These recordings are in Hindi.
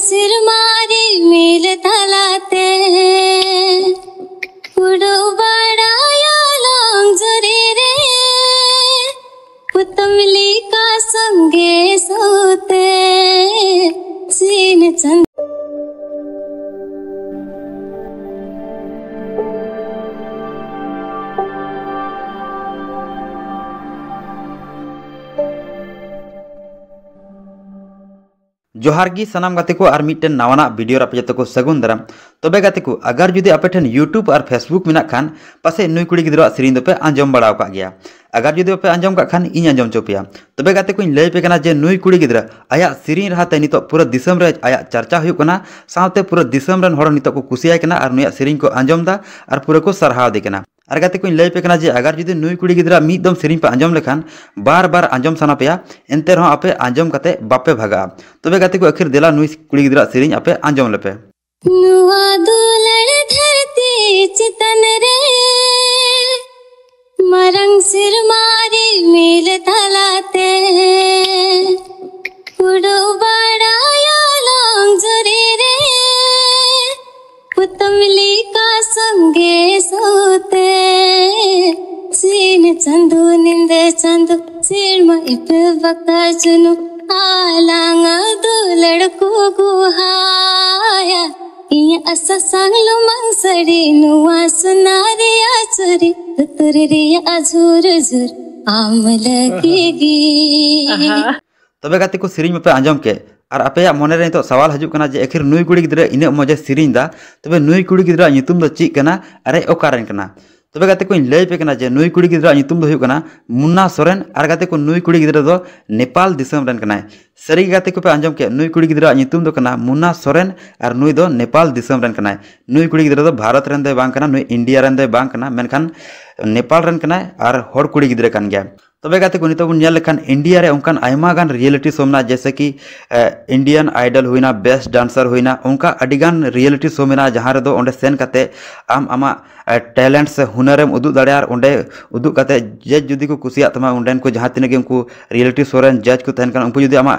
सिर मारे मेलता जोहार गी सनाम गति को और मिट्टन नवाना भिडियो आप जो सगुन दाराम तबे गति को अगर जुदी आप यूट्यूब और फेसबुक में खान पास नई कुड़ी गिद्रा सेरिन पे आंजम बड़ा गया अगर जुदी पे आंजम का खान इन आंजम चोपिया तबे गति को लय पे जे नई कुड़ी गिद्रा आया सेरिन रहाते नित तो पूरा आया चर्चा होना कना पूरा नित तो को कुसिया और नुया सेरिन को आंजम और पूरा को सरहाव दे और गाते को लैपे जे अगर जुदी नई कुड़ी गिरा मीद दम से आजम लेखान बार बार आजम सना पे एनते आपे आजम करते बापे भागा तबे गाते को आखिर देला नई कुड़ी गिरा से आपे आजम लेपे तमली ಚಂದು ನಿಂದೆ ಚಂದು ಸೀಳ್ಮ ಇಟ್ಟು ಬಕ್ಕನು ಆಲಾಂಗ ದೂಲಡ್ಕೋಗು ಹಾಯ ಇಯ ಅಸ ಸಾಂಗ್ಲು ಮಂಗ್ಸಡಿ ನುವ ಸುನಾರಿ ಆಚರಿ ತುರಿರಿಯ ಅಜೂರ್ ಜುರ್ ಆಮಲ ಕೇಗಿ ᱛᱚᱵᱮ ᱜᱟᱛᱮ ᱠᱚ ᱥᱮᱨᱮᱧ ᱢᱟᱯᱮ ᱟᱸᱡᱚᱢ ᱠᱮ ᱟᱨ ᱟᱯᱮᱭᱟᱜ ᱢᱚᱱᱮ ᱨᱮ ᱱᱤᱛᱚᱜ ᱥᱟᱣᱟᱞ ᱦᱤᱡᱩᱜ ᱠᱟᱱᱟ ᱡᱮ ᱟᱹᱠᱷᱤᱨ ᱱᱩᱭ ᱠᱩᱲᱤ ᱜᱤᱫᱽᱨᱟᱹ ᱤᱱᱟᱹᱜ ᱢᱚᱡᱮ ᱥᱮᱨᱮᱧ ᱫᱟ ᱛᱚᱵᱮ ᱱᱩᱭ ᱠᱩᱲᱤ ᱜᱤᱫᱽᱨᱟᱹ ᱧᱩᱛᱩᱢ ᱫᱚ ᱪᱮᱫ ᱠᱟᱱᱟ ᱟᱨ ᱚᱠᱟᱨᱮᱱ ᱠᱟᱱᱟ तब गाते को लय जे नुई कुड़ी गिदरा मुन्ना सोरेन आर गाते को नुई कुड़ी गिदरा दो तो नेपाल दिसम रन कना सरी गाते को पे अंजम के नुई कुड़ी गिदरा तो मुन्ना सोरेन आर नुई दो तो नेपाल दिसम कुड़ी गिदरा भारत रन दे बांग इंडिया रन नेपाल और कना कुड़ी गिदरा तबे गाते को नितो नितों इंडिया रे उनका आयमा गान रियलिटी सोमना जैसे कि इंडियन आइडल हुई ना बेस्ट डांसर हुई ना उनका अडिगान रियलिटी सोमना जहाँ रे दो उन्हें सेन करते आम आमा टैलेंट से हुनर उदुग दाड़े और उन्हें उदुग करते जज जुदी को कुसिया तमा उन्हें को जहाँ तीन गेम को रियलिटी शो जज को तहन कान उनको जुदी आमा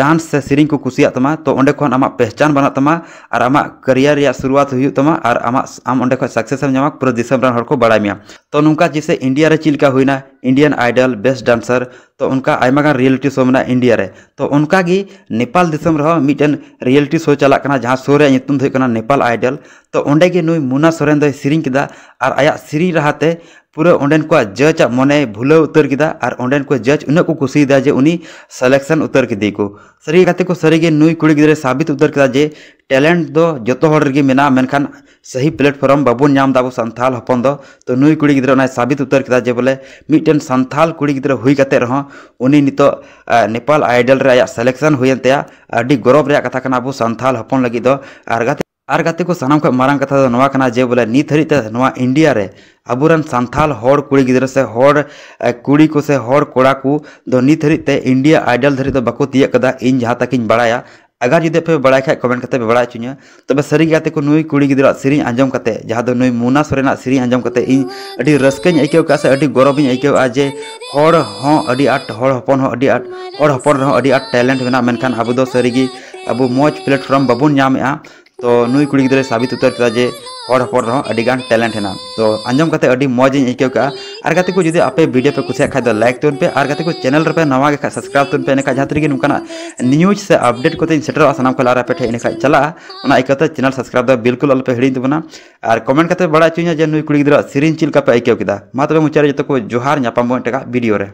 डांस से सेरिंग को कुसिया तमा तो उन्हें को आमा पहचान बना तमा और आमा करियर या शुरुआत हुई तमा और आमा आम उन्हें को सक्सेस हम जमा पूरा दिसम रन हर को बढ़ाई मिया तो नुका जिसे इंडिया रे हुई ना इंडियन आइडल बेस्ट डांसर तो उनका आयमागान रियलिटी शो में इंडिया रे तो उनका गी नेपाल दिसम रहो मिटन रियलिटी शो चला कना जहां शो रे नितुम ᱫᱚ नेपाल आइडल तो ᱛᱚ ᱚᱸᱰᱮ ᱜᱮ मुना सोरेन ᱥᱚᱨᱮᱱ सिरिंग ᱥᱮᱨᱮᱧ ᱠᱮᱫᱟ आया ᱟᱭᱟᱜ ᱥᱮᱨᱮᱧ ᱨᱟᱦᱟᱛᱮ पूरा ओंडन को जज मने भूल उतर और ओंडन को जज उन्हें को कुशीदा जे उन्हीं सिलेक्शन उतर के को सरी कहते को सरी नुई कुड़ी गिदरे साबित उतर के जे ᱴᱮᱞᱮᱱᱴ ᱫᱚ ᱡᱚᱛᱚ ᱦᱚᱲ ᱨᱮᱜᱮ ᱢᱮᱱᱟᱜᱼᱟ ᱢᱮᱱᱠᱷᱟᱱ ᱥᱟᱹᱦᱤ ᱯᱞᱮᱴᱯᱷᱚᱨᱚᱢ ᱵᱟᱵᱚᱱ ᱧᱟᱢ ᱮᱫᱟ ᱟᱵᱚ ᱥᱟᱱᱛᱟᱞ ᱦᱚᱯᱚᱱ ᱫᱚ ᱛᱚ ᱱᱩᱭ ᱠᱩᱲᱤ ᱜᱤᱫᱽᱨᱟᱹ ᱚᱱᱟᱭ ᱥᱟᱵᱤᱛ ᱩᱛᱟᱹᱨ ᱠᱮᱫᱟ ᱡᱮ ᱵᱚᱞᱮ ᱢᱤᱫᱴᱮᱱ ᱥᱟᱱᱛᱟᱞ ᱠᱩᱲᱤ ᱜᱤᱫᱽᱨᱟᱹ ᱦᱩᱭ ᱠᱟᱛᱮ ᱨᱮᱦᱚᱸ ᱩᱱᱤ ᱱᱤᱛᱚᱜ ᱱᱮᱯᱟᱞ ᱟᱭᱰᱚᱞ ᱨᱮ ᱟᱭᱟᱜ ᱥᱤᱞᱮᱠᱥᱚᱱ ᱦᱩᱭᱮᱱ ᱛᱟᱭᱟ ᱟᱹᱰᱤ ᱜᱚᱨᱚᱵ ᱨᱮᱭᱟᱜ ᱠᱟᱛᱷᱟ ᱠᱟᱱᱟ ᱟᱵᱚ ᱥᱟᱱᱛᱟᱞ ᱦᱚᱯᱚᱱ ᱞᱟᱹᱜᱤᱫ ᱫᱚ ᱟᱨ ᱜᱟᱛᱮ ᱟᱨ ᱜᱟᱛᱮ ᱠᱚ ᱥᱟᱱᱟᱢ ᱠᱷᱚᱱ ᱢᱟᱨᱟᱝ ᱠᱟᱛᱷᱟ ᱫᱚ ᱱᱚᱣᱟ ᱠᱟᱱᱟ ᱡᱮ ᱵᱚᱞᱮ ᱱᱤᱛ ᱦᱟᱹᱨᱤᱡ ᱛᱮ ᱱᱚᱣᱟ ᱤᱱᱰᱤᱭᱟ ᱨᱮ ᱟᱵᱚᱨᱮᱱ ᱥᱟᱱᱛᱟᱞ ᱦᱚᱲ ᱠᱩᱲᱤ ᱜᱤᱫᱽᱨᱟᱹ ᱥᱮ ᱦᱚᱲ ᱠᱩᱲᱤ ᱠᱚ ᱥᱮ ᱦᱚᱲ ᱠᱚᱲᱟ ᱠᱚ ᱫᱚ ᱱᱤᱛ ᱦᱟᱹᱨᱤᱡ ᱛᱮ ᱤᱱᱰᱤᱭᱟ ᱟᱭᱰᱚᱞ ᱫᱷᱟᱹᱨᱤᱡ ᱫᱚ ᱵᱟᱠᱚ ᱛᱤᱭᱟᱹᱜ ᱠᱟᱫᱟ ᱤᱧ ᱡᱟᱦᱟᱸ ᱛᱟᱠᱤᱧ ᱵᱟᱲᱟᱭᱟ अगर जुदी आप बड़ा खाद कमेंट करते बड़ा चुनाव तब तो सारी गाते नई कुड़ी गिरी आजम करते तो नई मुना सोरे सीरी आजम करते रसकें आईक से गर्व आईकवा जे हट टैलेंट मेना मेखान अब सारी अब मज प्लेटफर्म बाबे हाँ। तो नई कुड़ी गाबित उतर जे हर हपन रेगान टैलेंट है तो आजम करते मजे और गति को जो आपे वीडियो पे कुछ खाद लाइक तुन पे और गाते को चैनल पे नवा के सब्सक्राइब पे इनका जहाँ तरीके नुकना न्यूज से आपडेट को सेटर सामना को लारा पे इन चला उन चैनल सब्सक्राइब दो बिल्कुल अलपे हिड़ी तुम्हें और कमेंट करते बड़ा चुनाव जे नुई कुड़ी गिरा सीरीन पे आईको मा तब मुचारे जो जोहार नापाम वीडियो